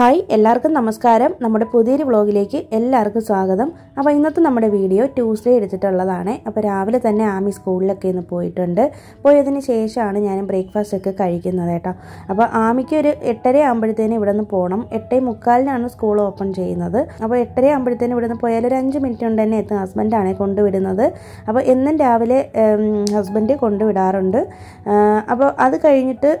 hi എല്ലാവർക്കും നമസ്കാരം നമ്മുടെ പുതിയൊരു വ്ളോഗിലേക്ക് എല്ലാവർക്കും സ്വാഗതം അപ്പോൾ ഇന്നത്തെ നമ്മുടെ വീഡിയോ ട്യൂസ്ഡേ എടുത്തിട്ടുള്ളതാണ് അപ്പോൾ രാവിലെ തന്നെ ആമി സ്കൂളിലൊക്കെ ഇന്ന് പോയിട്ടുണ്ട് പോയതിന് ശേഷമാണ് ഞാൻ ബ്രേക്ക്ഫാസ്റ്റ് ഒക്കെ കഴിക്കുന്നത് കേട്ടോ അപ്പോൾ ആമിക്ക് ഒരു എട്ടര ആകുമ്പോഴത്തേനും ഇവിടെ നിന്ന് പോകണം എട്ടേ മുക്കാലിനാണ് സ്കൂൾ ഓപ്പൺ ചെയ്യുന്നത് അപ്പോൾ എട്ടര ആകുമ്പോഴത്തേനും ഇവിടെ നിന്ന് പോയാൽ ഒരു അഞ്ച് മിനിറ്റ് കൊണ്ട് തന്നെ എത്തും ഹസ്ബൻഡാണ് കൊണ്ടുവിടുന്നത് അപ്പോൾ എന്നും രാവിലെ ഹസ്ബൻഡ് കൊണ്ടുവിടാറുണ്ട് അപ്പോൾ അത് കഴിഞ്ഞിട്ട്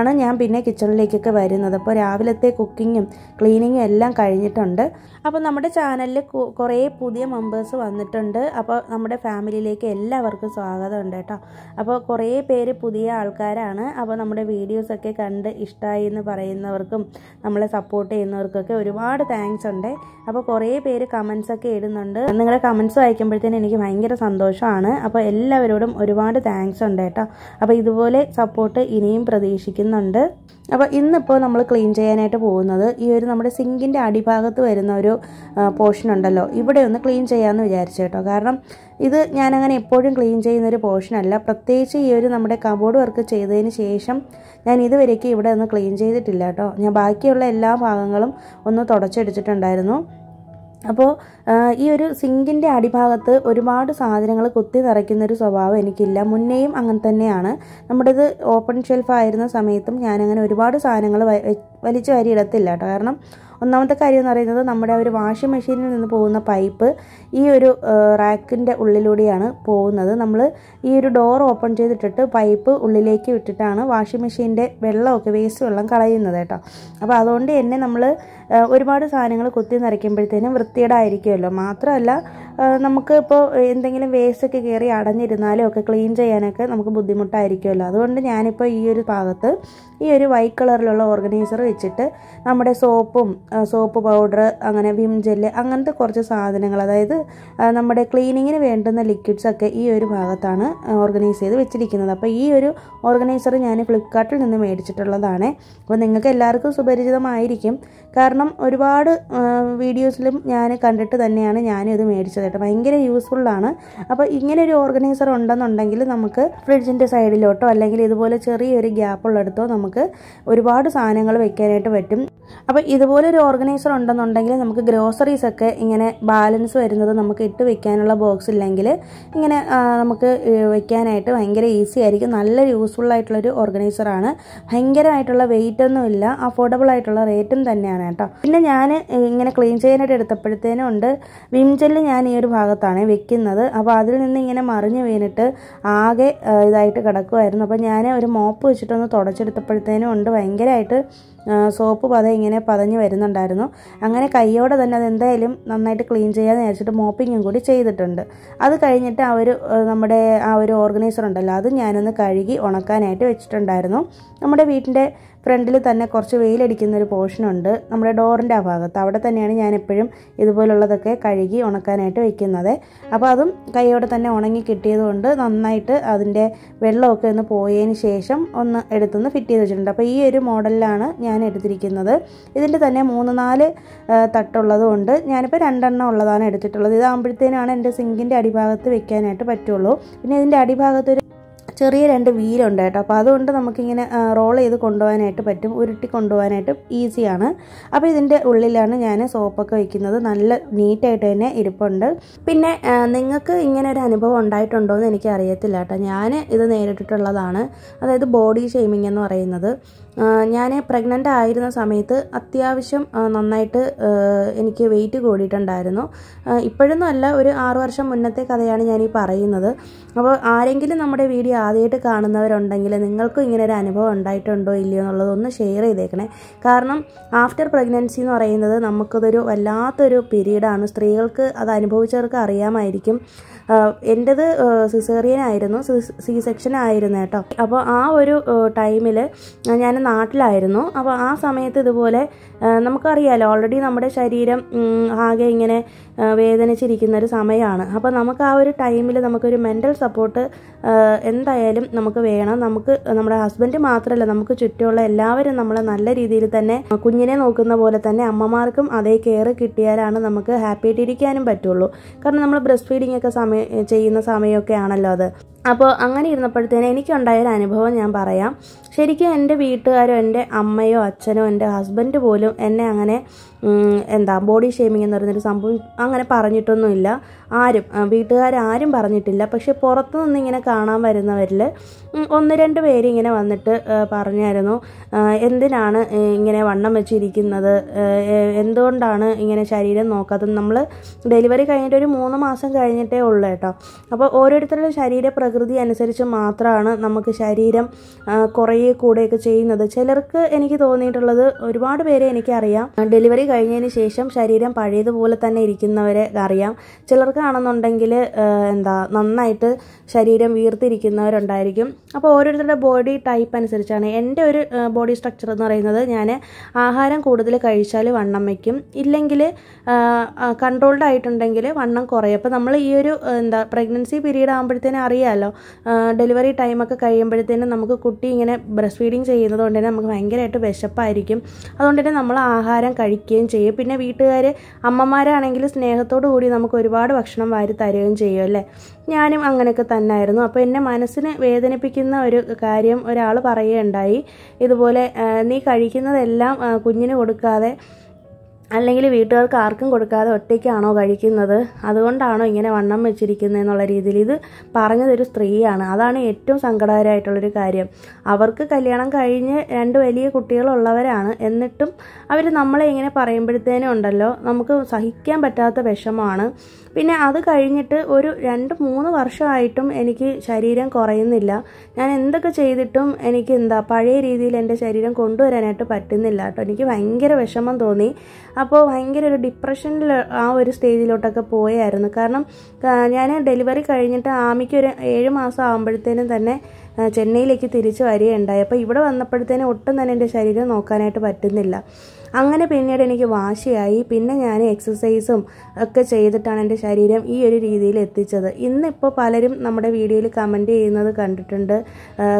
ആണ് ഞാൻ പിന്നെ കിച്ചണിലേക്കൊക്കെ വരുന്നത് അപ്പോൾ രാവിലത്തെ കുക്ക് സെറ്റിങ്ങും ക്ലീനിങ്ങും എല്ലാം കഴിഞ്ഞിട്ടുണ്ട് അപ്പോൾ നമ്മുടെ ചാനലിൽ കുറേ പുതിയ മെമ്പേഴ്സ് വന്നിട്ടുണ്ട് അപ്പോൾ നമ്മുടെ ഫാമിലിയിലേക്ക് എല്ലാവർക്കും സ്വാഗതമുണ്ട് കേട്ടോ അപ്പോൾ കുറേ പേര് പുതിയ ആൾക്കാരാണ് അപ്പോൾ നമ്മുടെ വീഡിയോസൊക്കെ കണ്ട് ഇഷ്ടമായി എന്ന് പറയുന്നവർക്കും നമ്മളെ സപ്പോർട്ട് ചെയ്യുന്നവർക്കൊക്കെ ഒരുപാട് താങ്ക്സ് ഉണ്ട് അപ്പോൾ കുറേ പേര് കമൻസൊക്കെ ഇടുന്നുണ്ട് നിങ്ങളുടെ കമൻസ് വായിക്കുമ്പോഴത്തേനും എനിക്ക് ഭയങ്കര സന്തോഷമാണ് അപ്പോൾ എല്ലാവരോടും ഒരുപാട് താങ്ക്സ് ഉണ്ട് കേട്ടോ അപ്പോൾ ഇതുപോലെ സപ്പോർട്ട് ഇനിയും പ്രതീക്ഷിക്കുന്നുണ്ട് അപ്പോൾ ഇന്നിപ്പോൾ നമ്മൾ ക്ലീൻ ചെയ്യാനായിട്ട് പോകുന്നത് ഈ ഒരു നമ്മുടെ സിങ്കിൻ്റെ അടിഭാഗത്ത് വരുന്ന ഒരു പോർഷൻ ഉണ്ടല്ലോ ഇവിടെ ഒന്ന് ക്ലീൻ ചെയ്യാമെന്ന് വിചാരിച്ചു കേട്ടോ കാരണം ഇത് ഞാനങ്ങനെ എപ്പോഴും ക്ലീൻ ചെയ്യുന്ന പോർഷൻ പോർഷനല്ല പ്രത്യേകിച്ച് ഈ ഒരു നമ്മുടെ കബോർഡ് വർക്ക് ചെയ്തതിന് ശേഷം ഞാൻ ഇതുവരേക്കും ഇവിടെ ഒന്ന് ക്ലീൻ ചെയ്തിട്ടില്ല കേട്ടോ ഞാൻ ബാക്കിയുള്ള എല്ലാ ഭാഗങ്ങളും ഒന്ന് തുടച്ചെടുത്തിട്ടുണ്ടായിരുന്നു അപ്പോൾ ഈ ഒരു സിങ്കിൻ്റെ അടിഭാഗത്ത് ഒരുപാട് സാധനങ്ങൾ കുത്തി നിറയ്ക്കുന്ന ഒരു സ്വഭാവം എനിക്കില്ല മുന്നേയും അങ്ങനെ തന്നെയാണ് ഇത് ഓപ്പൺ ഷെൽഫ് ആയിരുന്ന സമയത്തും ഞാനങ്ങനെ ഒരുപാട് സാധനങ്ങൾ വലിച്ചു വാരി ഇടത്തില്ല കേട്ടോ കാരണം ഒന്നാമത്തെ കാര്യം എന്ന് പറയുന്നത് നമ്മുടെ ഒരു വാഷിംഗ് മെഷീനിൽ നിന്ന് പോകുന്ന പൈപ്പ് ഈ ഒരു റാക്കിൻ്റെ ഉള്ളിലൂടെയാണ് പോകുന്നത് നമ്മൾ ഈ ഒരു ഡോർ ഓപ്പൺ ചെയ്തിട്ടിട്ട് പൈപ്പ് ഉള്ളിലേക്ക് വിട്ടിട്ടാണ് വാഷിംഗ് മെഷീൻ്റെ വെള്ളമൊക്കെ വേസ്റ്റ് വെള്ളം കളയുന്നത് കേട്ടോ അപ്പോൾ അതുകൊണ്ട് തന്നെ നമ്മൾ ഒരുപാട് സാധനങ്ങൾ കുത്തി നിറയ്ക്കുമ്പോഴത്തേനും വൃത്തിയേടായിരിക്കുമല്ലോ മാത്രമല്ല നമുക്ക് ഇപ്പോൾ എന്തെങ്കിലും ഒക്കെ കയറി അടഞ്ഞിരുന്നാലും ഒക്കെ ക്ലീൻ ചെയ്യാനൊക്കെ നമുക്ക് ബുദ്ധിമുട്ടായിരിക്കുമല്ലോ അതുകൊണ്ട് ഞാനിപ്പോൾ ഈ ഒരു ഭാഗത്ത് ഈ ഒരു വൈറ്റ് കളറിലുള്ള ഓർഗനൈസർ വെച്ചിട്ട് നമ്മുടെ സോപ്പും സോപ്പ് പൗഡർ അങ്ങനെ വിം ജെല്ല് അങ്ങനത്തെ കുറച്ച് സാധനങ്ങൾ അതായത് നമ്മുടെ ക്ലീനിങ്ങിന് വേണ്ടുന്ന ലിക്വിഡ്സൊക്കെ ഈ ഒരു ഭാഗത്താണ് ഓർഗനൈസ് ചെയ്ത് വെച്ചിരിക്കുന്നത് അപ്പോൾ ഈ ഒരു ഓർഗനൈസർ ഞാൻ ഫ്ലിപ്കാർട്ടിൽ നിന്ന് മേടിച്ചിട്ടുള്ളതാണ് അപ്പോൾ നിങ്ങൾക്ക് എല്ലാവർക്കും സുപരിചിതമായിരിക്കും കാരണം ഒരുപാട് വീഡിയോസിലും ഞാൻ കണ്ടിട്ട് തന്നെയാണ് ഞാനിത് മേടിച്ചത് കേട്ടോ ഭയങ്കര യൂസ്ഫുള്ളാണ് അപ്പോൾ ഇങ്ങനെ ഒരു ഓർഗനൈസർ ഉണ്ടെന്നുണ്ടെങ്കിൽ നമുക്ക് ഫ്രിഡ്ജിൻ്റെ സൈഡിലോട്ടോ അല്ലെങ്കിൽ ഇതുപോലെ ചെറിയൊരു ഗ്യാപ്പുള്ളിടത്തോ നമുക്ക് ഒരുപാട് സാധനങ്ങൾ വെക്കാനായിട്ട് പറ്റും അപ്പോൾ ഇതുപോലെ ഒരു ഓർഗനൈസർ ഉണ്ടെന്നുണ്ടെങ്കിൽ നമുക്ക് ഗ്രോസറീസ് ഒക്കെ ഇങ്ങനെ ബാലൻസ് വരുന്നത് നമുക്ക് ഇട്ട് വെക്കാനുള്ള ബോക്സ് ഇല്ലെങ്കിൽ ഇങ്ങനെ നമുക്ക് വെക്കാനായിട്ട് ഭയങ്കര ഈസി ആയിരിക്കും നല്ല യൂസ്ഫുൾ ഓർഗനൈസറാണ് ഭയങ്കരമായിട്ടുള്ള വെയിറ്റ് ഇല്ല അഫോർഡബിൾ ആയിട്ടുള്ള റേറ്റും തന്നെയാണ് അങ്ങനെ കേട്ടോ പിന്നെ ഞാൻ ഇങ്ങനെ ക്ലീൻ ചെയ്യാനായിട്ട് എടുത്തപ്പോഴത്തേനും ഉണ്ട് വിം ഞാൻ ഈ ഒരു ഭാഗത്താണ് വെക്കുന്നത് അപ്പോൾ അതിൽ നിന്ന് ഇങ്ങനെ മറിഞ്ഞ് വീണിട്ട് ആകെ ഇതായിട്ട് കിടക്കുമായിരുന്നു അപ്പോൾ ഞാൻ ഒരു മോപ്പ് വെച്ചിട്ടൊന്ന് തുടച്ചെടുത്തപ്പോഴത്തേനും ഉണ്ട് ഭയങ്കരമായിട്ട് സോപ്പ് പത ഇങ്ങനെ പതഞ്ഞ് വരുന്നുണ്ടായിരുന്നു അങ്ങനെ കൈയോടെ തന്നെ അതെന്തായാലും നന്നായിട്ട് ക്ലീൻ ചെയ്യാമെന്ന് വിചാരിച്ചിട്ട് മോപ്പിങ്ങും കൂടി ചെയ്തിട്ടുണ്ട് അത് കഴിഞ്ഞിട്ട് ആ ഒരു നമ്മുടെ ആ ഒരു ഓർഗനൈസർ ഉണ്ടല്ലോ അത് ഞാനൊന്ന് കഴുകി ഉണക്കാനായിട്ട് വെച്ചിട്ടുണ്ടായിരുന്നു നമ്മുടെ വീട്ടിൻ്റെ ഫ്രണ്ടിൽ തന്നെ കുറച്ച് വെയിലടിക്കുന്ന ഒരു പോർഷനുണ്ട് നമ്മുടെ ഡോറിൻ്റെ ആ ഭാഗത്ത് അവിടെ തന്നെയാണ് ഞാൻ എപ്പോഴും ഇതുപോലുള്ളതൊക്കെ കഴുകി ഉണക്കാനായിട്ട് വയ്ക്കുന്നത് അപ്പോൾ അതും കൈയോടെ തന്നെ ഉണങ്ങി കിട്ടിയതുകൊണ്ട് നന്നായിട്ട് അതിൻ്റെ വെള്ളമൊക്കെ ഒന്ന് പോയതിന് ശേഷം ഒന്ന് എടുത്തുനിന്ന് ഫിറ്റ് ചെയ്ത് വെച്ചിട്ടുണ്ട് അപ്പോൾ ഈ ഒരു മോഡലിലാണ് ഞാൻ ഞാൻ എടുത്തിരിക്കുന്നത് ഇതിൻ്റെ തന്നെ മൂന്ന് നാല് തട്ടുള്ളതുകൊണ്ട് ഞാനിപ്പോൾ രണ്ടെണ്ണം ഉള്ളതാണ് എടുത്തിട്ടുള്ളത് ഇതാകുമ്പോഴത്തേനാണ് എൻ്റെ സിങ്കിൻ്റെ അടിഭാഗത്ത് വെക്കാനായിട്ട് പറ്റുള്ളൂ പിന്നെ ഇതിൻ്റെ അടിഭാഗത്തൊരു ചെറിയ രണ്ട് വീലുണ്ട് കേട്ടോ അപ്പോൾ അതുകൊണ്ട് നമുക്കിങ്ങനെ റോൾ ചെയ്ത് കൊണ്ടുപോകാനായിട്ട് പറ്റും ഉരുട്ടി കൊണ്ടുപോകാനായിട്ട് ഈസിയാണ് അപ്പോൾ ഇതിൻ്റെ ഉള്ളിലാണ് ഞാൻ സോപ്പൊക്കെ വയ്ക്കുന്നത് നല്ല നീറ്റായിട്ട് തന്നെ ഇരിപ്പുണ്ട് പിന്നെ നിങ്ങൾക്ക് ഇങ്ങനെ ഒരു അനുഭവം ഉണ്ടായിട്ടുണ്ടോ എന്ന് എനിക്ക് അറിയത്തില്ല കേട്ടോ ഞാൻ ഇത് നേരിട്ടിട്ടുള്ളതാണ് അതായത് ബോഡി ഷെയ്മിങ് എന്ന് പറയുന്നത് ഞാൻ പ്രഗ്നൻ്റ് ആയിരുന്ന സമയത്ത് അത്യാവശ്യം നന്നായിട്ട് എനിക്ക് വെയിറ്റ് കൂടിയിട്ടുണ്ടായിരുന്നു ഇപ്പോഴൊന്നും അല്ല ഒരു ആറു വർഷം മുന്നത്തെ കഥയാണ് ഞാൻ ഈ പറയുന്നത് അപ്പോൾ ആരെങ്കിലും നമ്മുടെ വീഡിയോ ആദ്യമായിട്ട് കാണുന്നവരുണ്ടെങ്കിൽ നിങ്ങൾക്കും ഇങ്ങനെ ഒരു അനുഭവം ഉണ്ടായിട്ടുണ്ടോ ഇല്ലയോ എന്നുള്ളത് ഒന്ന് ഷെയർ ചെയ്തേക്കണേ കാരണം ആഫ്റ്റർ പ്രഗ്നൻസി എന്ന് പറയുന്നത് നമുക്കതൊരു വല്ലാത്തൊരു പീരീഡാണ് സ്ത്രീകൾക്ക് അത് അനുഭവിച്ചവർക്ക് അറിയാമായിരിക്കും എൻ്റെത് സിസേറിയൻ ആയിരുന്നു സി സെക്ഷൻ ആയിരുന്നു കേട്ടോ അപ്പോൾ ആ ഒരു ടൈമിൽ ഞാൻ നാട്ടിലായിരുന്നു അപ്പോൾ ആ സമയത്ത് ഇതുപോലെ നമുക്കറിയാലോ ഓൾറെഡി നമ്മുടെ ശരീരം ആകെ ഇങ്ങനെ വേദനിച്ചിരിക്കുന്ന ഒരു സമയമാണ് അപ്പോൾ നമുക്ക് ആ ഒരു ടൈമിൽ നമുക്കൊരു മെൻ്റൽ സപ്പോർട്ട് എന്തായാലും നമുക്ക് വേണം നമുക്ക് നമ്മുടെ ഹസ്ബൻഡ് മാത്രമല്ല നമുക്ക് ചുറ്റുമുള്ള എല്ലാവരും നമ്മളെ നല്ല രീതിയിൽ തന്നെ കുഞ്ഞിനെ നോക്കുന്ന പോലെ തന്നെ അമ്മമാർക്കും അതേ കെയർ കിട്ടിയാലാണ് നമുക്ക് ഹാപ്പി ആയിട്ടിരിക്കാനും പറ്റുള്ളൂ കാരണം നമ്മൾ ബ്രസ്റ്റ് ഫീഡിംഗ് ഒക്കെ സമയത്ത് ചെയ്യുന്ന സമയമൊക്കെ ആണല്ലോ അത് അപ്പോൾ അങ്ങനെ ഇരുന്നപ്പോഴത്തേന് എനിക്കുണ്ടായ ഒരു അനുഭവം ഞാൻ പറയാം ശരിക്കും എൻ്റെ വീട്ടുകാരോ എൻ്റെ അമ്മയോ അച്ഛനോ എൻ്റെ ഹസ്ബൻഡ് പോലും എന്നെ അങ്ങനെ എന്താ ബോഡി ഷേമിംഗ് എന്ന് പറയുന്നൊരു സംഭവം അങ്ങനെ പറഞ്ഞിട്ടൊന്നുമില്ല ആരും വീട്ടുകാരും പറഞ്ഞിട്ടില്ല പക്ഷെ പുറത്തു നിന്ന് ഇങ്ങനെ കാണാൻ വരുന്നവരിൽ ഒന്ന് രണ്ട് പേര് ഇങ്ങനെ വന്നിട്ട് പറഞ്ഞായിരുന്നു എന്തിനാണ് ഇങ്ങനെ വണ്ണം വെച്ചിരിക്കുന്നത് എന്തുകൊണ്ടാണ് ഇങ്ങനെ ശരീരം നോക്കാത്തത് നമ്മൾ ഡെലിവറി കഴിഞ്ഞിട്ട് ഒരു മൂന്ന് മാസം കഴിഞ്ഞിട്ടേ ഉള്ളൂ കേട്ടോ അപ്പോൾ ഓരോരുത്തരുടെ ശരീര പ്രകൃതി അനുസരിച്ച് മാത്രമാണ് നമുക്ക് ശരീരം കുറേ കൂടെയൊക്കെ ചെയ്യുന്നത് ചിലർക്ക് എനിക്ക് തോന്നിയിട്ടുള്ളത് ഒരുപാട് പേരെ എനിക്കറിയാം ഡെലിവറി കഴിഞ്ഞതിന് ശേഷം ശരീരം പഴയതുപോലെ തന്നെ ഇരിക്കുന്നവരെ അറിയാം ചിലർക്കാണെന്നുണ്ടെങ്കിൽ എന്താ നന്നായിട്ട് ശരീരം വീർത്തിരിക്കുന്നവരുണ്ടായിരിക്കും അപ്പോൾ ഓരോരുത്തരുടെ ബോഡി ടൈപ്പ് അനുസരിച്ചാണ് എൻ്റെ ഒരു ബോഡി സ്ട്രക്ചർ എന്ന് പറയുന്നത് ഞാൻ ആഹാരം കൂടുതൽ കഴിച്ചാൽ വണ്ണം വയ്ക്കും ഇല്ലെങ്കിൽ കൺട്രോൾഡ് ആയിട്ടുണ്ടെങ്കിൽ വണ്ണം കുറയും അപ്പോൾ നമ്മൾ ഈ ഒരു എന്താ പ്രഗ്നൻസി പീരീഡ് ആകുമ്പോഴത്തേനും അറിയാം ഉണ്ടല്ലോ ഡെലിവറി ടൈമൊക്കെ കഴിയുമ്പോഴത്തേനും നമുക്ക് കുട്ടി ഇങ്ങനെ ബ്രസ്റ്റ് ഫീഡിങ് ചെയ്യുന്നതുകൊണ്ട് തന്നെ നമുക്ക് ഭയങ്കരമായിട്ട് വിശപ്പായിരിക്കും അതുകൊണ്ട് തന്നെ നമ്മൾ ആഹാരം കഴിക്കുകയും ചെയ്യും പിന്നെ വീട്ടുകാർ അമ്മമാരാണെങ്കിൽ സ്നേഹത്തോടു കൂടി നമുക്ക് ഒരുപാട് ഭക്ഷണം വാരി തരുകയും ചെയ്യും അല്ലേ ഞാനും അങ്ങനെയൊക്കെ തന്നെയായിരുന്നു അപ്പോൾ എന്നെ മനസ്സിന് വേദനിപ്പിക്കുന്ന ഒരു കാര്യം ഒരാൾ പറയുകയുണ്ടായി ഇതുപോലെ നീ കഴിക്കുന്നതെല്ലാം കുഞ്ഞിന് കൊടുക്കാതെ അല്ലെങ്കിൽ വീട്ടുകാർക്ക് ആർക്കും കൊടുക്കാതെ ഒറ്റയ്ക്കാണോ കഴിക്കുന്നത് അതുകൊണ്ടാണോ ഇങ്ങനെ വണ്ണം വെച്ചിരിക്കുന്നത് എന്നുള്ള രീതിയിൽ ഇത് പറഞ്ഞതൊരു സ്ത്രീയാണ് അതാണ് ഏറ്റവും സങ്കടകരമായിട്ടുള്ളൊരു കാര്യം അവർക്ക് കല്യാണം കഴിഞ്ഞ് രണ്ട് വലിയ കുട്ടികളുള്ളവരാണ് എന്നിട്ടും അവർ നമ്മളെ ഇങ്ങനെ പറയുമ്പോഴത്തേനും ഉണ്ടല്ലോ നമുക്ക് സഹിക്കാൻ പറ്റാത്ത വിഷമമാണ് പിന്നെ അത് കഴിഞ്ഞിട്ട് ഒരു രണ്ട് മൂന്ന് വർഷമായിട്ടും എനിക്ക് ശരീരം കുറയുന്നില്ല ഞാൻ എന്തൊക്കെ ചെയ്തിട്ടും എനിക്ക് എന്താ പഴയ രീതിയിൽ എൻ്റെ ശരീരം കൊണ്ടുവരാനായിട്ട് പറ്റുന്നില്ല കേട്ടോ എനിക്ക് ഭയങ്കര വിഷമം തോന്നി അപ്പോൾ ഭയങ്കര ഒരു ഡിപ്രഷനിൽ ആ ഒരു സ്റ്റേജിലോട്ടൊക്കെ പോയായിരുന്നു കാരണം ഞാൻ ഡെലിവറി കഴിഞ്ഞിട്ട് ആമിക്ക് ഒരു ഏഴ് മാസം ആകുമ്പോഴത്തേനും തന്നെ ചെന്നൈയിലേക്ക് തിരിച്ചു വരികയുണ്ടായി അപ്പോൾ ഇവിടെ വന്നപ്പോഴത്തേനും ഒട്ടും തന്നെ എൻ്റെ ശരീരം നോക്കാനായിട്ട് പറ്റുന്നില്ല അങ്ങനെ പിന്നീട് എനിക്ക് വാശിയായി പിന്നെ ഞാൻ എക്സസൈസും ഒക്കെ ചെയ്തിട്ടാണ് എൻ്റെ ശരീരം ഈ ഒരു രീതിയിൽ എത്തിച്ചത് ഇന്നിപ്പോൾ പലരും നമ്മുടെ വീഡിയോയിൽ കമൻറ്റ് ചെയ്യുന്നത് കണ്ടിട്ടുണ്ട്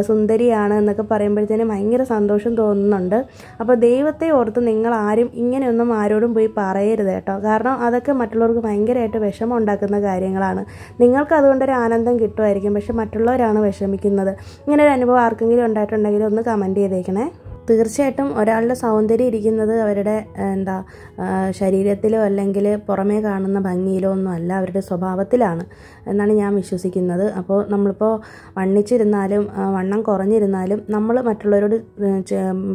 സുന്ദരിയാണ് എന്നൊക്കെ പറയുമ്പോഴത്തേനും ഭയങ്കര സന്തോഷം തോന്നുന്നുണ്ട് അപ്പോൾ ദൈവത്തെ ഓർത്ത് നിങ്ങൾ ആരും ഇങ്ങനെയൊന്നും ആരോടും പോയി പറയരുത് കേട്ടോ കാരണം അതൊക്കെ മറ്റുള്ളവർക്ക് ഭയങ്കരമായിട്ട് വിഷമം ഉണ്ടാക്കുന്ന കാര്യങ്ങളാണ് നിങ്ങൾക്ക് അതുകൊണ്ടൊരു ആനന്ദം കിട്ടുമായിരിക്കും പക്ഷെ മറ്റുള്ളവരാണ് വിഷമിക്കുന്നത് ഇങ്ങനെ ഒരു അനുഭവം ആർക്കെങ്കിലും ഉണ്ടായിട്ടുണ്ടെങ്കിൽ ഒന്ന് കമൻറ്റ് ചെയ്തേക്കണേ തീർച്ചയായിട്ടും ഒരാളുടെ സൗന്ദര്യം ഇരിക്കുന്നത് അവരുടെ എന്താ ശരീരത്തിലോ അല്ലെങ്കിൽ പുറമേ കാണുന്ന ഭംഗിയിലോ ഒന്നും അല്ല അവരുടെ സ്വഭാവത്തിലാണ് എന്നാണ് ഞാൻ വിശ്വസിക്കുന്നത് അപ്പോൾ നമ്മളിപ്പോൾ വണ്ണിച്ചിരുന്നാലും വണ്ണം കുറഞ്ഞിരുന്നാലും നമ്മൾ മറ്റുള്ളവരോട്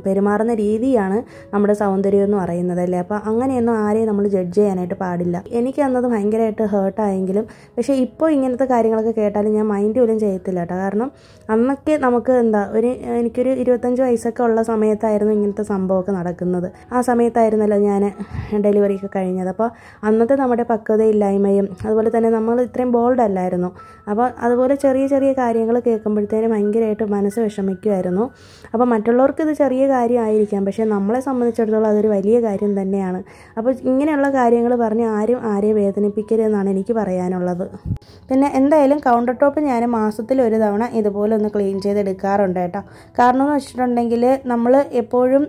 പെരുമാറുന്ന രീതിയാണ് നമ്മുടെ സൗന്ദര്യം എന്ന് പറയുന്നത് അല്ലേ അപ്പോൾ അങ്ങനെയൊന്നും ആരെയും നമ്മൾ ജഡ്ജ് ചെയ്യാനായിട്ട് പാടില്ല എനിക്ക് അന്നത് ഭയങ്കരമായിട്ട് ഹേർട്ടായെങ്കിലും പക്ഷേ ഇപ്പോൾ ഇങ്ങനത്തെ കാര്യങ്ങളൊക്കെ കേട്ടാലും ഞാൻ മൈൻഡ് പോലും ചെയ്യത്തില്ല കേട്ടോ കാരണം അന്നൊക്കെ നമുക്ക് എന്താ ഒരു എനിക്കൊരു ഇരുപത്തഞ്ച് വയസ്സൊക്കെ ഉള്ള സമയം സമയത്തായിരുന്നു ഇങ്ങനത്തെ സംഭവമൊക്കെ നടക്കുന്നത് ആ സമയത്തായിരുന്നല്ലോ ഞാൻ ഡെലിവറിയൊക്കെ കഴിഞ്ഞത് അപ്പോൾ അന്നത്തെ നമ്മുടെ പക്വതയില്ലായ്മയും അതുപോലെ തന്നെ നമ്മൾ ഇത്രയും ബോൾഡ് അല്ലായിരുന്നു അപ്പോൾ അതുപോലെ ചെറിയ ചെറിയ കാര്യങ്ങൾ കേൾക്കുമ്പോഴത്തേനും ഭയങ്കരമായിട്ട് മനസ്സ് വിഷമിക്കുമായിരുന്നു അപ്പോൾ മറ്റുള്ളവർക്ക് ഇത് ചെറിയ കാര്യമായിരിക്കാം പക്ഷേ നമ്മളെ സംബന്ധിച്ചിടത്തോളം അതൊരു വലിയ കാര്യം തന്നെയാണ് അപ്പോൾ ഇങ്ങനെയുള്ള കാര്യങ്ങൾ പറഞ്ഞ് ആരും ആരെയും വേദനിപ്പിക്കരുതെന്നാണ് എനിക്ക് പറയാനുള്ളത് പിന്നെ എന്തായാലും കൗണ്ടർ ടോപ്പ് ഞാൻ മാസത്തിൽ ഒരു തവണ ഇതുപോലെ ഒന്ന് ക്ലീൻ ചെയ്തെടുക്കാറുണ്ട് കേട്ടോ കാരണം എന്ന് വെച്ചിട്ടുണ്ടെങ്കിൽ നമ്മൾ എപ്പോഴും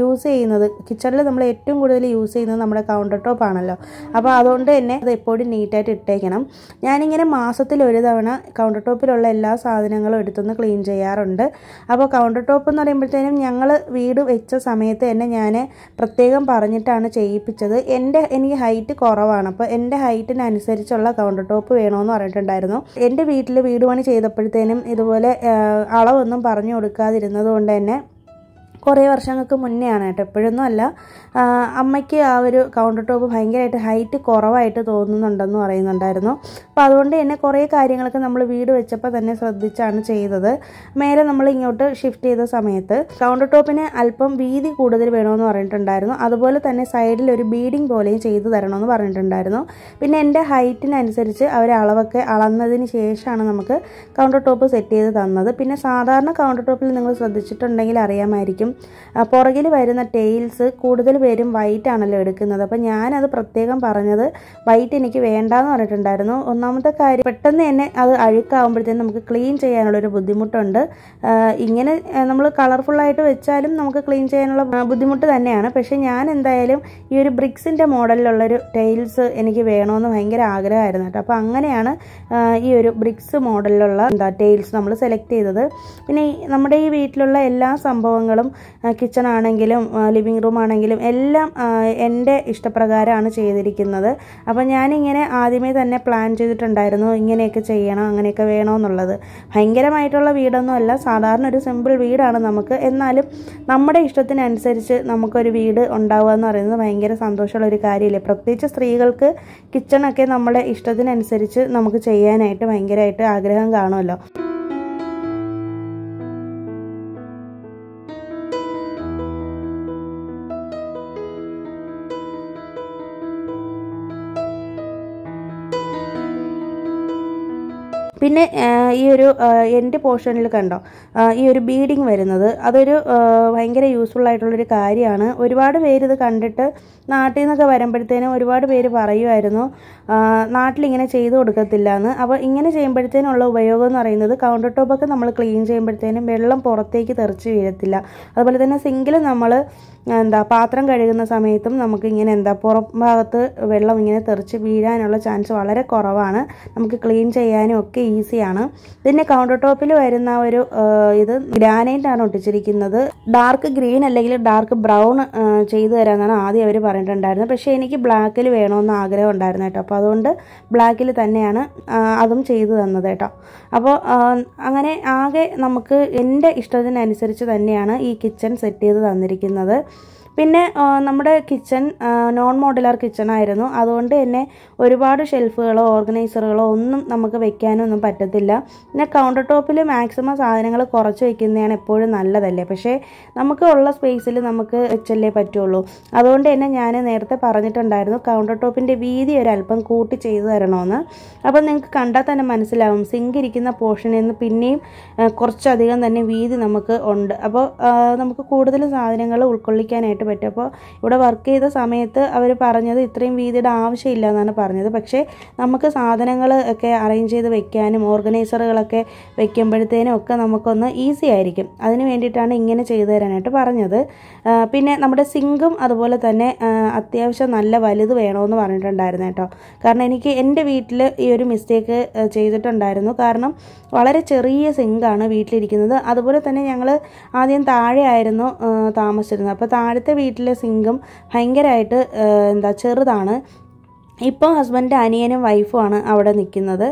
യൂസ് ചെയ്യുന്നത് കിച്ചണിൽ നമ്മൾ ഏറ്റവും കൂടുതൽ യൂസ് ചെയ്യുന്നത് നമ്മുടെ കൗണ്ടർ ടോപ്പ് ആണല്ലോ അപ്പോൾ അതുകൊണ്ട് തന്നെ അത് എപ്പോഴും നീറ്റായിട്ട് ഇട്ടേക്കണം ഞാനിങ്ങനെ മാസത്തിൽ ഒരു തവണ കൗണ്ടർ ടോപ്പിലുള്ള എല്ലാ സാധനങ്ങളും എടുത്തൊന്ന് ക്ലീൻ ചെയ്യാറുണ്ട് അപ്പോൾ കൗണ്ടർ ടോപ്പ് എന്ന് പറയുമ്പോഴത്തേനും ഞങ്ങൾ വീട് വെച്ച സമയത്ത് തന്നെ ഞാൻ പ്രത്യേകം പറഞ്ഞിട്ടാണ് ചെയ്യിപ്പിച്ചത് എൻ്റെ എനിക്ക് ഹൈറ്റ് കുറവാണ് അപ്പോൾ എൻ്റെ ഹൈറ്റിനനുസരിച്ചുള്ള കൗണ്ടർ ടോപ്പ് വേണമെന്ന് പറഞ്ഞിട്ടുണ്ടായിരുന്നു എൻ്റെ വീട്ടിൽ വീട് പണി ചെയ്തപ്പോഴത്തേനും ഇതുപോലെ അളവൊന്നും പറഞ്ഞു കൊടുക്കാതിരുന്നത് കൊണ്ട് തന്നെ കുറേ വർഷങ്ങൾക്ക് ആണ് കേട്ടോ എപ്പോഴൊന്നും അല്ല അമ്മയ്ക്ക് ആ ഒരു കൗണ്ടർ ടോപ്പ് ഭയങ്കരമായിട്ട് ഹൈറ്റ് കുറവായിട്ട് തോന്നുന്നുണ്ടെന്ന് പറയുന്നുണ്ടായിരുന്നു അപ്പോൾ അതുകൊണ്ട് തന്നെ കുറേ കാര്യങ്ങളൊക്കെ നമ്മൾ വീട് വെച്ചപ്പോൾ തന്നെ ശ്രദ്ധിച്ചാണ് ചെയ്തത് മേലെ നമ്മൾ ഇങ്ങോട്ട് ഷിഫ്റ്റ് ചെയ്ത സമയത്ത് കൗണ്ടർ ടോപ്പിന് അല്പം വീതി കൂടുതൽ വേണമെന്ന് പറഞ്ഞിട്ടുണ്ടായിരുന്നു അതുപോലെ തന്നെ സൈഡിൽ ഒരു ബീഡിങ് പോലെയും ചെയ്തു തരണമെന്ന് പറഞ്ഞിട്ടുണ്ടായിരുന്നു പിന്നെ എൻ്റെ ഹൈറ്റിനനുസരിച്ച് അവർ അളവൊക്കെ അളന്നതിന് ശേഷമാണ് നമുക്ക് കൗണ്ടർ ടോപ്പ് സെറ്റ് ചെയ്ത് തന്നത് പിന്നെ സാധാരണ കൗണ്ടർ ടോപ്പിൽ നിങ്ങൾ ശ്രദ്ധിച്ചിട്ടുണ്ടെങ്കിൽ അറിയാമായിരിക്കും പുറകിൽ വരുന്ന ടെയിൽസ് കൂടുതൽ പേരും വൈറ്റ് ആണല്ലോ എടുക്കുന്നത് അപ്പോൾ ഞാനത് പ്രത്യേകം പറഞ്ഞത് വൈറ്റ് എനിക്ക് വേണ്ടാന്ന് പറഞ്ഞിട്ടുണ്ടായിരുന്നു ഒന്നാമത്തെ കാര്യം പെട്ടെന്ന് തന്നെ അത് അഴുക്കാവുമ്പോഴത്തേക്കും നമുക്ക് ക്ലീൻ ചെയ്യാനുള്ളൊരു ബുദ്ധിമുട്ടുണ്ട് ഇങ്ങനെ നമ്മൾ കളർഫുള്ളായിട്ട് വെച്ചാലും നമുക്ക് ക്ലീൻ ചെയ്യാനുള്ള ബുദ്ധിമുട്ട് തന്നെയാണ് പക്ഷേ ഞാൻ എന്തായാലും ഈ ഒരു ബ്രിക്സിൻ്റെ മോഡലിലുള്ളൊരു ടെയിൽസ് എനിക്ക് വേണമെന്ന് ഭയങ്കര ആഗ്രഹമായിരുന്നു കേട്ടോ അപ്പോൾ അങ്ങനെയാണ് ഈ ഒരു ബ്രിക്സ് മോഡലിലുള്ള എന്താ ടെയിൽസ് നമ്മൾ സെലക്ട് ചെയ്തത് പിന്നെ നമ്മുടെ ഈ വീട്ടിലുള്ള എല്ലാ സംഭവങ്ങളും കിച്ചൺ ആണെങ്കിലും ലിവിങ് റൂം ആണെങ്കിലും എല്ലാം എൻ്റെ ഇഷ്ടപ്രകാരമാണ് ചെയ്തിരിക്കുന്നത് അപ്പോൾ ഞാനിങ്ങനെ ആദ്യമേ തന്നെ പ്ലാൻ ചെയ്തിട്ടുണ്ടായിരുന്നു ഇങ്ങനെയൊക്കെ ചെയ്യണം അങ്ങനെയൊക്കെ വേണമെന്നുള്ളത് ഭയങ്കരമായിട്ടുള്ള വീടൊന്നും അല്ല സാധാരണ ഒരു സിമ്പിൾ വീടാണ് നമുക്ക് എന്നാലും നമ്മുടെ ഇഷ്ടത്തിനനുസരിച്ച് നമുക്കൊരു വീട് ഉണ്ടാവുക എന്ന് പറയുന്നത് ഭയങ്കര സന്തോഷമുള്ള ഒരു കാര്യമില്ലേ പ്രത്യേകിച്ച് സ്ത്രീകൾക്ക് കിച്ചണൊക്കെ നമ്മുടെ ഇഷ്ടത്തിനനുസരിച്ച് നമുക്ക് ചെയ്യാനായിട്ട് ഭയങ്കരമായിട്ട് ആഗ്രഹം കാണുമല്ലോ പിന്നെ ഈ ഒരു എൻ്റെ പോർഷനിൽ കണ്ടോ ഈ ഒരു ബീഡിങ് വരുന്നത് അതൊരു ഭയങ്കര യൂസ്ഫുൾ ആയിട്ടുള്ളൊരു കാര്യമാണ് ഒരുപാട് പേര് ഇത് കണ്ടിട്ട് നാട്ടിൽ നിന്നൊക്കെ വരുമ്പോഴത്തേനും ഒരുപാട് പേര് പറയുമായിരുന്നു നാട്ടിലിങ്ങനെ ചെയ്ത് കൊടുക്കത്തില്ല എന്ന് അപ്പോൾ ഇങ്ങനെ ചെയ്യുമ്പോഴത്തേനുള്ള ഉപയോഗം എന്ന് പറയുന്നത് കൗണ്ടർ ടോപ്പൊക്കെ നമ്മൾ ക്ലീൻ ചെയ്യുമ്പോഴത്തേനും വെള്ളം പുറത്തേക്ക് തെറിച്ച് വീഴത്തില്ല അതുപോലെ തന്നെ സിംഗിൾ നമ്മൾ എന്താ പാത്രം കഴുകുന്ന സമയത്തും നമുക്ക് ഇങ്ങനെ എന്താ പുറം ഭാഗത്ത് വെള്ളം ഇങ്ങനെ തെറിച്ച് വീഴാനുള്ള ചാൻസ് വളരെ കുറവാണ് നമുക്ക് ക്ലീൻ ചെയ്യാനും ഒക്കെ ഈസിയാണ് പിന്നെ കൗണ്ടർ ടോപ്പിൽ വരുന്ന ഒരു ഇത് ഗ്രാനൈറ്റാണ് ഒട്ടിച്ചിരിക്കുന്നത് ഡാർക്ക് ഗ്രീൻ അല്ലെങ്കിൽ ഡാർക്ക് ബ്രൗൺ ചെയ്തു തരാമെന്നാണ് ആദ്യം അവർ പറഞ്ഞിട്ടുണ്ടായിരുന്നത് പക്ഷേ എനിക്ക് ബ്ലാക്കിൽ വേണമെന്ന് ആഗ്രഹം ഉണ്ടായിരുന്നു കേട്ടോ അപ്പോൾ അതുകൊണ്ട് ബ്ലാക്കിൽ തന്നെയാണ് അതും ചെയ്തു തന്നത് കേട്ടോ അപ്പോൾ അങ്ങനെ ആകെ നമുക്ക് എൻ്റെ ഇഷ്ടത്തിനനുസരിച്ച് തന്നെയാണ് ഈ കിച്ചൺ സെറ്റ് ചെയ്ത് തന്നിരിക്കുന്നത് പിന്നെ നമ്മുടെ കിച്ചൺ നോൺ മോഡുലാർ കിച്ചൺ ആയിരുന്നു അതുകൊണ്ട് തന്നെ ഒരുപാട് ഷെൽഫുകളോ ഓർഗനൈസറുകളോ ഒന്നും നമുക്ക് വെക്കാനൊന്നും പറ്റത്തില്ല പിന്നെ കൗണ്ടർ ടോപ്പിൽ മാക്സിമം സാധനങ്ങൾ കുറച്ച് വെക്കുന്നതാണ് എപ്പോഴും നല്ലതല്ലേ പക്ഷേ നമുക്ക് ഉള്ള സ്പേസിൽ നമുക്ക് വെച്ചല്ലേ പറ്റുള്ളൂ അതുകൊണ്ട് തന്നെ ഞാൻ നേരത്തെ പറഞ്ഞിട്ടുണ്ടായിരുന്നു കൗണ്ടർ ടോപ്പിൻ്റെ വീതി ഒരല്പം കൂട്ടി ചെയ്തു തരണമെന്ന് അപ്പോൾ നിങ്ങൾക്ക് കണ്ടാൽ തന്നെ മനസ്സിലാവും സിങ്ക് ഇരിക്കുന്ന പോർഷനിൽ നിന്ന് പിന്നെയും കുറച്ചധികം തന്നെ വീതി നമുക്ക് ഉണ്ട് അപ്പോൾ നമുക്ക് കൂടുതൽ സാധനങ്ങൾ ഉൾക്കൊള്ളിക്കാനായിട്ട് ചെയ്യാനായിട്ട് പറ്റും അപ്പോൾ ഇവിടെ വർക്ക് ചെയ്ത സമയത്ത് അവർ പറഞ്ഞത് ഇത്രയും വീതിയുടെ ആവശ്യമില്ല എന്നാണ് പറഞ്ഞത് പക്ഷേ നമുക്ക് സാധനങ്ങൾ ഒക്കെ അറേഞ്ച് ചെയ്ത് വെക്കാനും ഓർഗനൈസറുകളൊക്കെ വെക്കുമ്പോഴത്തേനും ഒക്കെ നമുക്കൊന്ന് ഈസി ആയിരിക്കും അതിന് വേണ്ടിയിട്ടാണ് ഇങ്ങനെ ചെയ്തു തരാനായിട്ട് പറഞ്ഞത് പിന്നെ നമ്മുടെ സിങ്കും അതുപോലെ തന്നെ അത്യാവശ്യം നല്ല വലുത് വേണമെന്ന് പറഞ്ഞിട്ടുണ്ടായിരുന്നു കേട്ടോ കാരണം എനിക്ക് എൻ്റെ വീട്ടിൽ ഈ ഒരു മിസ്റ്റേക്ക് ചെയ്തിട്ടുണ്ടായിരുന്നു കാരണം വളരെ ചെറിയ സിങ്കാണ് വീട്ടിലിരിക്കുന്നത് അതുപോലെ തന്നെ ഞങ്ങൾ ആദ്യം താഴെയായിരുന്നു താമസിച്ചിരുന്നത് അപ്പോൾ താഴത്തെ ആദ്യത്തെ വീട്ടിലെ സിങ്കും ഭയങ്കരമായിട്ട് എന്താ ചെറുതാണ് ഇപ്പോൾ ഹസ്ബൻഡ് അനിയനും വൈഫുമാണ് അവിടെ നിൽക്കുന്നത്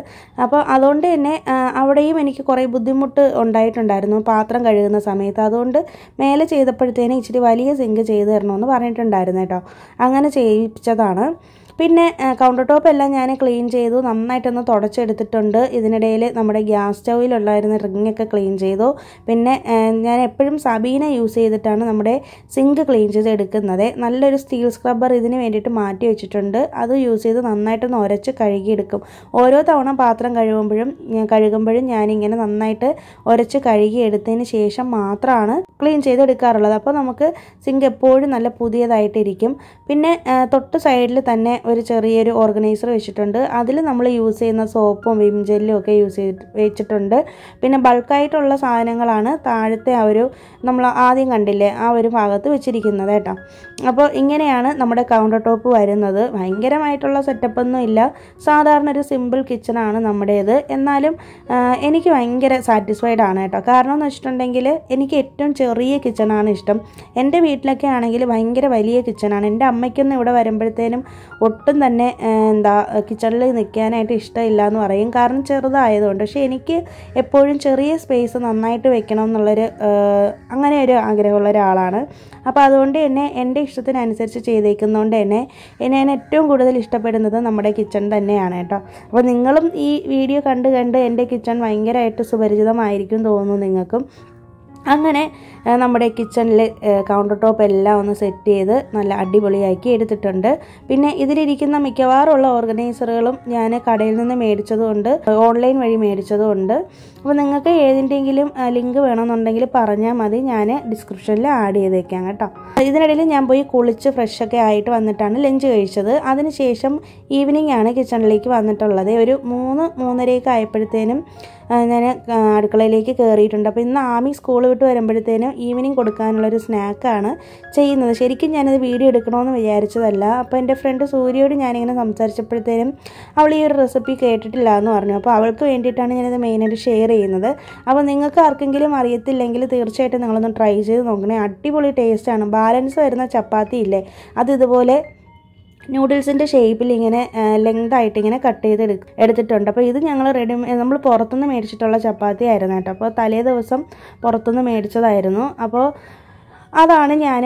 അപ്പോൾ അതുകൊണ്ട് തന്നെ അവിടെയും എനിക്ക് കുറേ ബുദ്ധിമുട്ട് ഉണ്ടായിട്ടുണ്ടായിരുന്നു പാത്രം കഴുകുന്ന സമയത്ത് അതുകൊണ്ട് മേലെ ചെയ്തപ്പോഴത്തേനും ഇച്ചിരി വലിയ സിങ്ക് ചെയ്ത് തരണമെന്ന് പറഞ്ഞിട്ടുണ്ടായിരുന്നു കേട്ടോ അങ്ങനെ ചെയ്യിപ്പിച്ചതാണ് പിന്നെ കൗണ്ടർ ടോപ്പ് എല്ലാം ഞാൻ ക്ലീൻ ചെയ്തു നന്നായിട്ടൊന്ന് തുടച്ചെടുത്തിട്ടുണ്ട് ഇതിനിടയിൽ നമ്മുടെ ഗ്യാസ് സ്റ്റൗവിലുള്ളായിരുന്ന റിങ്ങൊക്കെ ക്ലീൻ ചെയ്തു പിന്നെ ഞാൻ എപ്പോഴും സബീന യൂസ് ചെയ്തിട്ടാണ് നമ്മുടെ സിങ്ക് ക്ലീൻ ചെയ്ത് എടുക്കുന്നത് നല്ലൊരു സ്റ്റീൽ സ്ക്രബ്ബർ ഇതിന് വേണ്ടിയിട്ട് മാറ്റി വെച്ചിട്ടുണ്ട് അത് യൂസ് ചെയ്ത് നന്നായിട്ടൊന്ന് ഉരച്ച് കഴുകിയെടുക്കും ഓരോ തവണ പാത്രം കഴുകുമ്പോഴും കഴുകുമ്പോഴും ഞാനിങ്ങനെ നന്നായിട്ട് ഉരച്ച് കഴുകിയെടുത്തതിന് ശേഷം മാത്രമാണ് ക്ലീൻ ചെയ്തെടുക്കാറുള്ളത് അപ്പോൾ നമുക്ക് സിങ്ക് എപ്പോഴും നല്ല പുതിയതായിട്ടിരിക്കും പിന്നെ തൊട്ട് സൈഡിൽ തന്നെ ഒരു ചെറിയൊരു ഓർഗനൈസർ വെച്ചിട്ടുണ്ട് അതിൽ നമ്മൾ യൂസ് ചെയ്യുന്ന സോപ്പും വിം ജെല്ലും ഒക്കെ യൂസ് ചെയ്ത് വെച്ചിട്ടുണ്ട് പിന്നെ ബൾക്കായിട്ടുള്ള സാധനങ്ങളാണ് താഴത്തെ ആ ഒരു നമ്മൾ ആദ്യം കണ്ടില്ലേ ആ ഒരു ഭാഗത്ത് വെച്ചിരിക്കുന്നത് കേട്ടോ അപ്പോൾ ഇങ്ങനെയാണ് നമ്മുടെ കൗണ്ടർ ടോപ്പ് വരുന്നത് ഭയങ്കരമായിട്ടുള്ള സെറ്റപ്പൊന്നും ഇല്ല സാധാരണ ഒരു സിമ്പിൾ കിച്ചണാണ് നമ്മുടേത് എന്നാലും എനിക്ക് ഭയങ്കര സാറ്റിസ്ഫൈഡ് ആണ് കേട്ടോ കാരണം എന്ന് വെച്ചിട്ടുണ്ടെങ്കിൽ എനിക്ക് ഏറ്റവും ചെറിയ കിച്ചണാണ് ഇഷ്ടം എൻ്റെ വീട്ടിലൊക്കെ ആണെങ്കിൽ ഭയങ്കര വലിയ കിച്ചണാണ് എൻ്റെ അമ്മയ്ക്കൊന്നും ഇവിടെ വരുമ്പോഴത്തേനും ഒട്ടും തന്നെ എന്താ കിച്ചണിൽ നിൽക്കാനായിട്ട് ഇഷ്ടമില്ല എന്ന് പറയും കാരണം ചെറുതായതുകൊണ്ട് പക്ഷേ എനിക്ക് എപ്പോഴും ചെറിയ സ്പേസ് നന്നായിട്ട് വെക്കണം എന്നുള്ളൊരു അങ്ങനെ ഒരു ആഗ്രഹമുള്ള ഒരാളാണ് അപ്പോൾ അതുകൊണ്ട് തന്നെ എൻ്റെ ഇഷ്ടത്തിനനുസരിച്ച് ചെയ്തേക്കുന്നതുകൊണ്ട് തന്നെ എന്നെ ഞാൻ ഏറ്റവും കൂടുതൽ ഇഷ്ടപ്പെടുന്നത് നമ്മുടെ കിച്ചൺ തന്നെയാണ് കേട്ടോ അപ്പോൾ നിങ്ങളും ഈ വീഡിയോ കണ്ട് കണ്ട് എൻ്റെ കിച്ചൺ ഭയങ്കരമായിട്ട് സുപരിചിതമായിരിക്കും തോന്നുന്നു നിങ്ങൾക്കും അങ്ങനെ നമ്മുടെ കിച്ചണിലെ കൗണ്ടർ ടോപ്പ് എല്ലാം ഒന്ന് സെറ്റ് ചെയ്ത് നല്ല അടിപൊളിയാക്കി എടുത്തിട്ടുണ്ട് പിന്നെ ഇതിലിരിക്കുന്ന മിക്കവാറുള്ള ഓർഗനൈസറുകളും ഞാൻ കടയിൽ നിന്ന് മേടിച്ചതുകൊണ്ട് ഓൺലൈൻ വഴി മേടിച്ചതുകൊണ്ട് അപ്പോൾ നിങ്ങൾക്ക് ഏതിൻ്റെങ്കിലും ലിങ്ക് വേണമെന്നുണ്ടെങ്കിൽ പറഞ്ഞാൽ മതി ഞാൻ ഡിസ്ക്രിപ്ഷനിൽ ആഡ് ചെയ്തേക്കാം കേട്ടോ ഇതിനിടയിൽ ഞാൻ പോയി കുളിച്ച് ഫ്രഷൊക്കെ ആയിട്ട് വന്നിട്ടാണ് ലഞ്ച് കഴിച്ചത് അതിനുശേഷം ഈവനിങ് ആണ് കിച്ചണിലേക്ക് വന്നിട്ടുള്ളത് ഒരു മൂന്ന് മൂന്നരയൊക്കെ ആയപ്പോഴത്തേനും ഞാൻ അടുക്കളയിലേക്ക് കയറിയിട്ടുണ്ട് അപ്പോൾ ഇന്ന് ആമി സ്കൂൾ വിട്ട് വരുമ്പോഴത്തേനും ഈവനിങ് കൊടുക്കാനുള്ളൊരു സ്നാക്കാണ് ചെയ്യുന്നത് ശരിക്കും ഞാനത് വീഡിയോ എടുക്കണമെന്ന് വിചാരിച്ചതല്ല അപ്പോൾ എൻ്റെ ഫ്രണ്ട് സൂര്യയോട് ഞാനിങ്ങനെ സംസാരിച്ചപ്പോഴത്തേനും അവൾ ഈ ഒരു റെസിപ്പി കേട്ടിട്ടില്ല എന്ന് പറഞ്ഞു അപ്പോൾ അവൾക്ക് വേണ്ടിയിട്ടാണ് ഞാനിത് മെയിനായിട്ട് ഷെയർ ചെയ്യുന്നത് അപ്പോൾ നിങ്ങൾക്ക് ആർക്കെങ്കിലും അറിയത്തില്ലെങ്കിൽ തീർച്ചയായിട്ടും നിങ്ങളൊന്ന് ട്രൈ ചെയ്ത് നോക്കണേ അടിപൊളി ടേസ്റ്റാണ് ബാലൻസ് വരുന്ന ചപ്പാത്തി ഇല്ലേ അത് ഇതുപോലെ നൂഡിൽസിൻ്റെ ഷേപ്പിൽ ഇങ്ങനെ ലെങ്ത് ആയിട്ട് ഇങ്ങനെ കട്ട് ചെയ്ത് എടുത്തിട്ടുണ്ട് അപ്പോൾ ഇത് ഞങ്ങൾ റെഡി നമ്മൾ പുറത്തുനിന്ന് മേടിച്ചിട്ടുള്ള ചപ്പാത്തി ആയിരുന്നു കേട്ടോ അപ്പോൾ തലേ ദിവസം പുറത്തുനിന്ന് മേടിച്ചതായിരുന്നു അപ്പോൾ അതാണ് ഞാൻ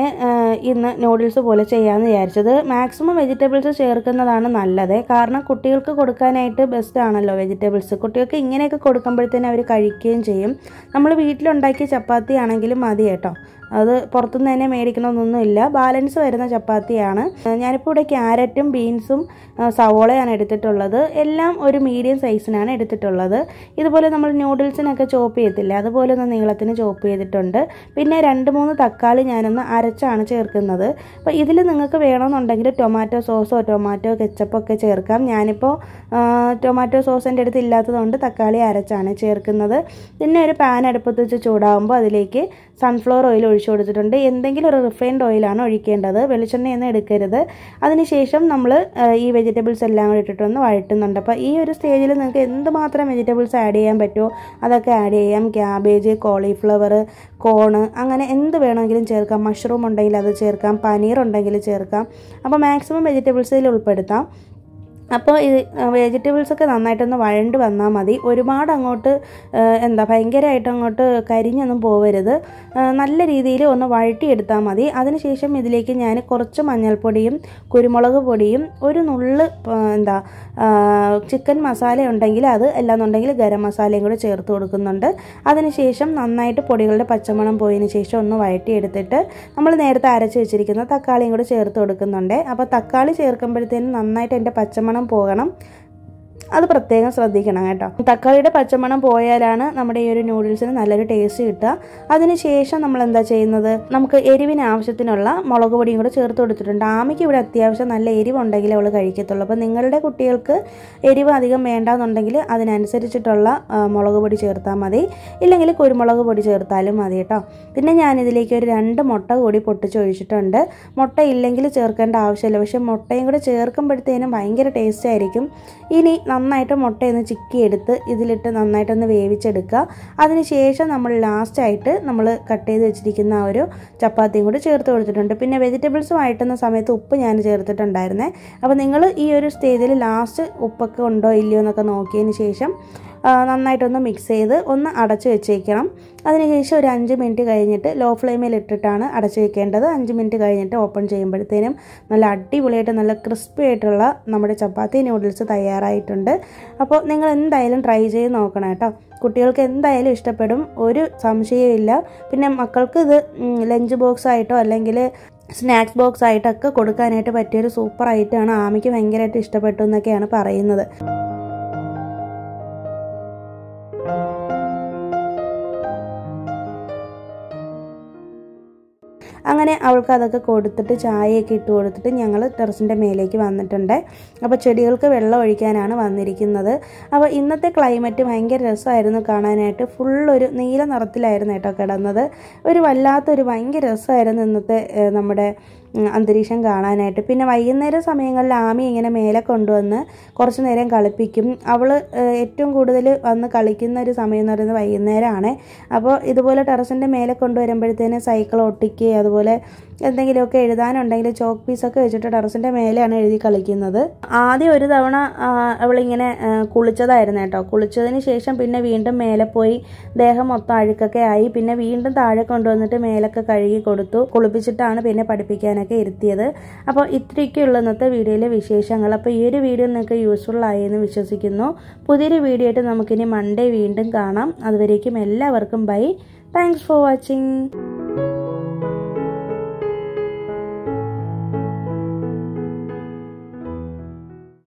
ഇന്ന് നൂഡിൽസ് പോലെ ചെയ്യാമെന്ന് വിചാരിച്ചത് മാക്സിമം വെജിറ്റബിൾസ് ചേർക്കുന്നതാണ് നല്ലത് കാരണം കുട്ടികൾക്ക് കൊടുക്കാനായിട്ട് ബെസ്റ്റ് ആണല്ലോ വെജിറ്റബിൾസ് കുട്ടികൾക്ക് ഇങ്ങനെയൊക്കെ കൊടുക്കുമ്പോഴത്തേനും അവർ കഴിക്കുകയും ചെയ്യും നമ്മൾ വീട്ടിലുണ്ടാക്കിയ ചപ്പാത്തി ആണെങ്കിലും മതി കേട്ടോ അത് പുറത്തുനിന്ന് തന്നെ മേടിക്കണമെന്നൊന്നുമില്ല ബാലൻസ് വരുന്ന ചപ്പാത്തിയാണ് ഞാനിപ്പോൾ ഇവിടെ ക്യാരറ്റും ബീൻസും സവോളയാണ് എടുത്തിട്ടുള്ളത് എല്ലാം ഒരു മീഡിയം സൈസിനാണ് എടുത്തിട്ടുള്ളത് ഇതുപോലെ നമ്മൾ നൂഡിൽസിനൊക്കെ ചോപ്പ് ചെയ്യത്തില്ല അതുപോലെ ഒന്ന് നീളത്തിന് ചോപ്പ് ചെയ്തിട്ടുണ്ട് പിന്നെ രണ്ട് മൂന്ന് തക്കാളി ഞാനൊന്ന് അരച്ചാണ് ചേർക്കുന്നത് അപ്പോൾ ഇതിൽ നിങ്ങൾക്ക് വേണമെന്നുണ്ടെങ്കിൽ ടൊമാറ്റോ സോസോ ടൊമാറ്റോ കെച്ചപ്പോ ഒക്കെ ചേർക്കാം ഞാനിപ്പോൾ ടൊമാറ്റോ എൻ്റെ അടുത്ത് ഇല്ലാത്തതുകൊണ്ട് തക്കാളി അരച്ചാണ് ചേർക്കുന്നത് പിന്നെ ഒരു പാൻ അടുപ്പത്ത് വെച്ച് ചൂടാകുമ്പോൾ അതിലേക്ക് സൺഫ്ലവർ ഓയിൽ ഒഴിച്ചു കൊടുത്തിട്ടുണ്ട് എന്തെങ്കിലും ഒരു റിഫൈൻഡ് ഓയിലാണ് ഒഴിക്കേണ്ടത് വെളിച്ചെണ്ണയൊന്നും എടുക്കരുത് അതിനുശേഷം നമ്മൾ ഈ വെജിറ്റബിൾസ് എല്ലാം കൂടി ഇട്ടിട്ടൊന്ന് വഴറ്റുന്നുണ്ട് അപ്പോൾ ഈ ഒരു സ്റ്റേജിൽ നിങ്ങൾക്ക് എന്തുമാത്രം വെജിറ്റബിൾസ് ആഡ് ചെയ്യാൻ പറ്റുമോ അതൊക്കെ ആഡ് ചെയ്യാം ക്യാബേജ് കോളിഫ്ലവർ കോണ് അങ്ങനെ എന്ത് വേണമെങ്കിലും ചേർക്കാം മഷ്റൂം ഉണ്ടെങ്കിൽ അത് ചേർക്കാം പനീർ ഉണ്ടെങ്കിൽ ചേർക്കാം അപ്പോൾ മാക്സിമം വെജിറ്റബിൾസിൽ ഉൾപ്പെടുത്താം അപ്പോൾ ഇത് വെജിറ്റബിൾസൊക്കെ നന്നായിട്ടൊന്ന് വഴണ്ട് വന്നാൽ മതി ഒരുപാട് അങ്ങോട്ട് എന്താ ഭയങ്കരമായിട്ട് അങ്ങോട്ട് കരിഞ്ഞൊന്നും പോവരുത് നല്ല രീതിയിൽ ഒന്ന് വഴട്ടിയെടുത്താൽ മതി അതിനുശേഷം ഇതിലേക്ക് ഞാൻ കുറച്ച് മഞ്ഞൾപ്പൊടിയും കുരുമുളക് പൊടിയും ഒരു നുള്ള് എന്താ ചിക്കൻ മസാല ഉണ്ടെങ്കിൽ അത് അല്ലാന്നുണ്ടെങ്കിൽ ഗരം മസാലയും കൂടി ചേർത്ത് കൊടുക്കുന്നുണ്ട് അതിനുശേഷം നന്നായിട്ട് പൊടികളുടെ പച്ചമണം പോയതിന് ശേഷം ഒന്ന് വഴട്ടിയെടുത്തിട്ട് നമ്മൾ നേരത്തെ അരച്ച് വെച്ചിരിക്കുന്ന തക്കാളിയും കൂടി ചേർത്ത് കൊടുക്കുന്നുണ്ട് അപ്പോൾ തക്കാളി ചേർക്കുമ്പോഴത്തേനും നന്നായിട്ട് എൻ്റെ പച്ചമണം നല്ലോണം പോകണം അത് പ്രത്യേകം ശ്രദ്ധിക്കണം കേട്ടോ തക്കാളിയുടെ പച്ചമണം പോയാലാണ് നമ്മുടെ ഈ ഒരു നൂഡിൽസിന് നല്ലൊരു ടേസ്റ്റ് കിട്ടുക അതിനുശേഷം നമ്മൾ എന്താ ചെയ്യുന്നത് നമുക്ക് എരിവിന് ആവശ്യത്തിനുള്ള മുളക് പൊടിയും കൂടെ ചേർത്ത് കൊടുത്തിട്ടുണ്ട് ആമയ്ക്ക് ഇവിടെ അത്യാവശ്യം നല്ല എരിവുണ്ടെങ്കിൽ അവൾ കഴിക്കത്തുള്ളൂ അപ്പം നിങ്ങളുടെ കുട്ടികൾക്ക് എരിവ് അധികം വേണ്ടാന്നുണ്ടെങ്കിൽ അതിനനുസരിച്ചിട്ടുള്ള മുളക് പൊടി ചേർത്താൽ മതി ഇല്ലെങ്കിൽ കുരുമുളക് പൊടി ചേർത്താലും മതി കേട്ടോ പിന്നെ ഞാനിതിലേക്ക് ഒരു രണ്ട് മുട്ട കൂടി പൊട്ടിച്ചൊഴിച്ചിട്ടുണ്ട് മുട്ട ഇല്ലെങ്കിൽ ചേർക്കേണ്ട ആവശ്യമില്ല പക്ഷേ മുട്ടയും കൂടെ ചേർക്കുമ്പോഴത്തേനും ഭയങ്കര ടേസ്റ്റ് ആയിരിക്കും ഇനി നന്നായിട്ട് മുട്ടയൊന്ന് ചിക്കിയെടുത്ത് ഇതിലിട്ട് നന്നായിട്ടൊന്ന് വേവിച്ചെടുക്കുക അതിനുശേഷം നമ്മൾ ലാസ്റ്റായിട്ട് നമ്മൾ കട്ട് ചെയ്ത് വെച്ചിരിക്കുന്ന ആ ഒരു ചപ്പാത്തിയും കൂടി ചേർത്ത് കൊടുത്തിട്ടുണ്ട് പിന്നെ വെജിറ്റബിൾസ് വഴറ്റുന്ന സമയത്ത് ഉപ്പ് ഞാൻ ചേർത്തിട്ടുണ്ടായിരുന്നേ അപ്പോൾ നിങ്ങൾ ഈ ഒരു സ്റ്റേജിൽ ലാസ്റ്റ് ഉപ്പൊക്കെ ഉണ്ടോ ഇല്ലയോ എന്നൊക്കെ നോക്കിയതിന് ശേഷം നന്നായിട്ടൊന്ന് മിക്സ് ചെയ്ത് ഒന്ന് അടച്ചു വെച്ചേക്കണം അതിനുശേഷം ഒരു അഞ്ച് മിനിറ്റ് കഴിഞ്ഞിട്ട് ലോ ഫ്ലെയിമിൽ ഇട്ടിട്ടാണ് അടച്ചു വെക്കേണ്ടത് അഞ്ച് മിനിറ്റ് കഴിഞ്ഞിട്ട് ഓപ്പൺ ചെയ്യുമ്പോഴത്തേനും നല്ല അടിപൊളിയായിട്ട് നല്ല ക്രിസ്പി ആയിട്ടുള്ള നമ്മുടെ ചപ്പാത്തി നൂഡിൽസ് തയ്യാറായിട്ടുണ്ട് അപ്പോൾ നിങ്ങൾ എന്തായാലും ട്രൈ ചെയ്ത് നോക്കണം കേട്ടോ കുട്ടികൾക്ക് എന്തായാലും ഇഷ്ടപ്പെടും ഒരു സംശയമില്ല പിന്നെ മക്കൾക്ക് ഇത് ലഞ്ച് ബോക്സ് ആയിട്ടോ അല്ലെങ്കിൽ സ്നാക്സ് ബോക്സ് ആയിട്ടൊക്കെ കൊടുക്കാനായിട്ട് പറ്റിയൊരു സൂപ്പർ ഐറ്റമാണ് ആമയ്ക്ക് ഭയങ്കരമായിട്ട് ഇഷ്ടപ്പെട്ടു എന്നൊക്കെയാണ് പറയുന്നത് അങ്ങനെ അവൾക്ക് അതൊക്കെ കൊടുത്തിട്ട് ചായയൊക്കെ ഇട്ട് കൊടുത്തിട്ട് ഞങ്ങൾ ടെറസിൻ്റെ മേലേക്ക് വന്നിട്ടുണ്ട് അപ്പോൾ ചെടികൾക്ക് വെള്ളം ഒഴിക്കാനാണ് വന്നിരിക്കുന്നത് അപ്പോൾ ഇന്നത്തെ ക്ലൈമറ്റ് ഭയങ്കര രസമായിരുന്നു കാണാനായിട്ട് ഫുള്ളൊരു നീല നിറത്തിലായിരുന്നു കേട്ടോ കിടന്നത് ഒരു വല്ലാത്തൊരു ഭയങ്കര രസമായിരുന്നു ഇന്നത്തെ നമ്മുടെ അന്തരീക്ഷം കാണാനായിട്ട് പിന്നെ വൈകുന്നേര സമയങ്ങളിൽ ആമി ഇങ്ങനെ മേലെ കൊണ്ടുവന്ന് കുറച്ച് നേരം കളിപ്പിക്കും അവൾ ഏറ്റവും കൂടുതൽ വന്ന് കളിക്കുന്ന ഒരു സമയം എന്ന് പറയുന്നത് വൈകുന്നേരമാണ് അപ്പോൾ ഇതുപോലെ ടെറസിൻ്റെ മേലെ കൊണ്ടുവരുമ്പോഴത്തേന് സൈക്കിൾ ഒട്ടിക്കുക അതുപോലെ എന്തെങ്കിലുമൊക്കെ എഴുതാനുണ്ടെങ്കിൽ ചോക്ക് പീസൊക്കെ വെച്ചിട്ട് ടെറസിൻ്റെ മേലെയാണ് എഴുതി കളിക്കുന്നത് ആദ്യം ഒരു തവണ അവളിങ്ങനെ കുളിച്ചതായിരുന്നു കേട്ടോ കുളിച്ചതിന് ശേഷം പിന്നെ വീണ്ടും മേലെ പോയി ദേഹം മൊത്തം അഴുക്കൊക്കെ ആയി പിന്നെ വീണ്ടും താഴെ കൊണ്ടുവന്നിട്ട് മേലൊക്കെ കഴുകി കൊടുത്തു കുളിപ്പിച്ചിട്ടാണ് പിന്നെ പഠിപ്പിക്കാനായിട്ട് അങ്ങനെയൊക്കെ ഇരുത്തിയത് അപ്പോൾ ഇത്രയൊക്കെയുള്ള ഇന്നത്തെ വീഡിയോയിലെ വിശേഷങ്ങൾ അപ്പോൾ ഈ ഒരു വീഡിയോ നിങ്ങൾക്ക് യൂസ്ഫുൾ ആയെന്ന് വിശ്വസിക്കുന്നു പുതിയൊരു വീഡിയോ ആയിട്ട് നമുക്കിനി മൺഡേ വീണ്ടും കാണാം അതുവരേക്കും എല്ലാവർക്കും ബൈ താങ്ക്സ് ഫോർ വാച്ചിങ്